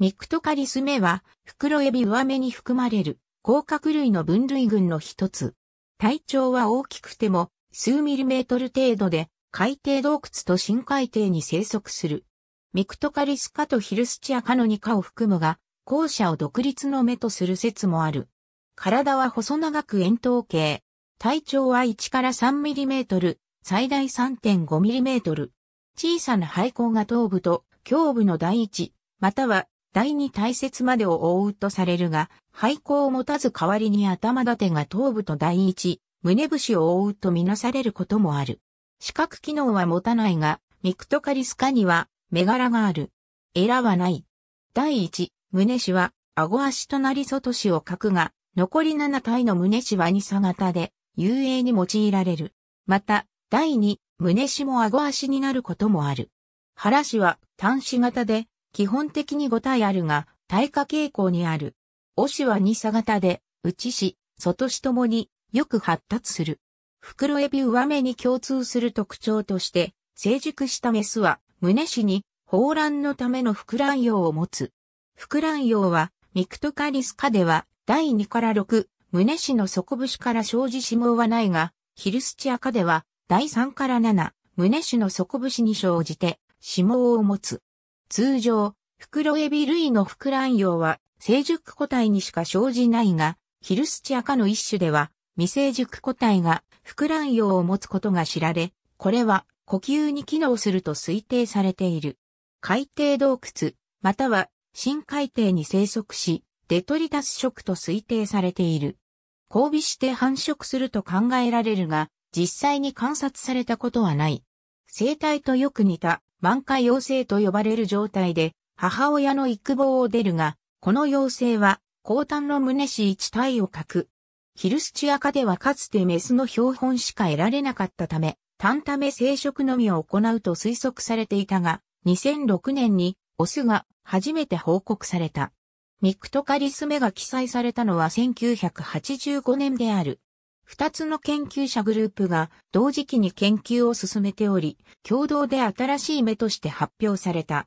ミクトカリスメは、袋エビ上目に含まれる、甲殻類の分類群の一つ。体長は大きくても、数ミリメートル程度で、海底洞窟と深海底に生息する。ミクトカリスカとヒルスチアカの2カを含むが、後者を独立の目とする説もある。体は細長く円筒形。体長は1から3ミリメートル、最大3.5ミリメートル。小さな肺孔が頭部と胸部の第一、または第二大切までを覆うとされるが、廃校を持たず代わりに頭立てが頭部と第一、胸節を覆うとみなされることもある。視覚機能は持たないが、ミクトカリスカには、目柄がある。エラはない。第一、胸子は、顎足となり外氏を書くが、残り七体の胸子は二差型で、遊泳に用いられる。また、第二、胸子も顎足になることもある。腹子は端子型で、基本的に5体あるが、対価傾向にある。オシは2差型で、内子、外子ともによく発達する。袋エビ上目に共通する特徴として、成熟したメスは、胸子に、放卵のための副卵葉を持つ。副卵葉は、ミクトカリス科では、第2から6、胸子の底節から生じ死亡はないが、ヒルスチア科では、第3から7、胸子の底節に生じて、死亡を持つ。通常、袋エビ類の膨らん葉は成熟個体にしか生じないが、ヒルスチア科の一種では未成熟個体が膨らん葉を持つことが知られ、これは呼吸に機能すると推定されている。海底洞窟、または深海底に生息し、デトリタス食と推定されている。交尾して繁殖すると考えられるが、実際に観察されたことはない。生態とよく似た満開妖精と呼ばれる状態で、母親の育房を出るが、この妖精は、高端の胸氏一体を欠く。ヒルスチア科ではかつてメスの標本しか得られなかったため、単ため生殖のみを行うと推測されていたが、2006年にオスが初めて報告された。ミクトカリスメが記載されたのは1985年である。二つの研究者グループが同時期に研究を進めており、共同で新しい目として発表された。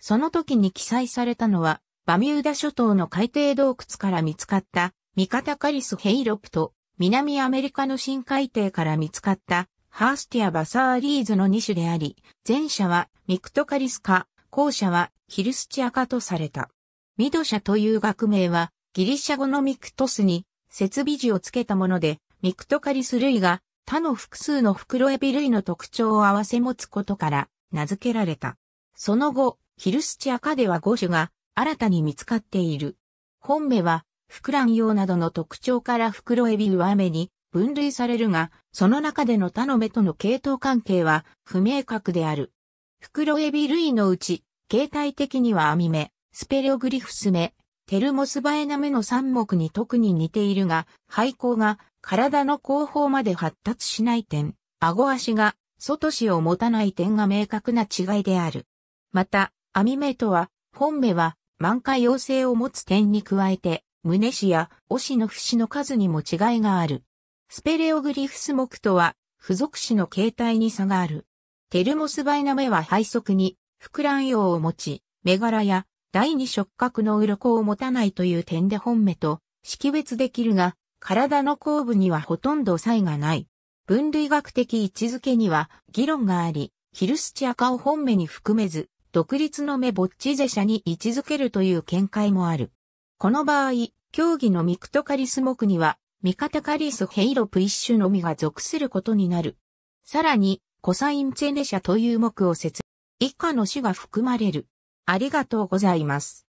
その時に記載されたのは、バミューダ諸島の海底洞窟から見つかったミカタカリスヘイロプと南アメリカの深海底から見つかったハースティア・バサーリーズの2種であり、前者はミクトカリス科、後者はヒルスチア科とされた。ミド社という学名はギリシャ語のミクトスに設備字をつけたもので、ミクトカリス類が他の複数の袋エビ類の特徴を合わせ持つことから名付けられた。その後、ヒルスチア科では5種が新たに見つかっている。本目は、膨らん用などの特徴から袋エビ上目に分類されるが、その中での他の目との系統関係は不明確である。袋エビ類のうち、形態的には網目、スペレオグリフス目、テルモスバエナ目の3目に特に似ているが、廃校が体の後方まで発達しない点、顎足が外肢を持たない点が明確な違いである。また、網目とは、本目は満開陽性を持つ点に加えて、胸肢やおしの節の数にも違いがある。スペレオグリフス目とは、付属肢の形態に差がある。テルモスバイナ目は背側に、膨らん用を持ち、目柄や第二触覚の鱗を持たないという点で本目と識別できるが、体の後部にはほとんど差異がない。分類学的位置づけには議論があり、ヒルスチア科を本目に含めず、独立の目ボッチゼ社に位置づけるという見解もある。この場合、競技のミクトカリス目には、ミカタカリスヘイロプ一種のみが属することになる。さらに、コサインチェネ社という目を説以下の種が含まれる。ありがとうございます。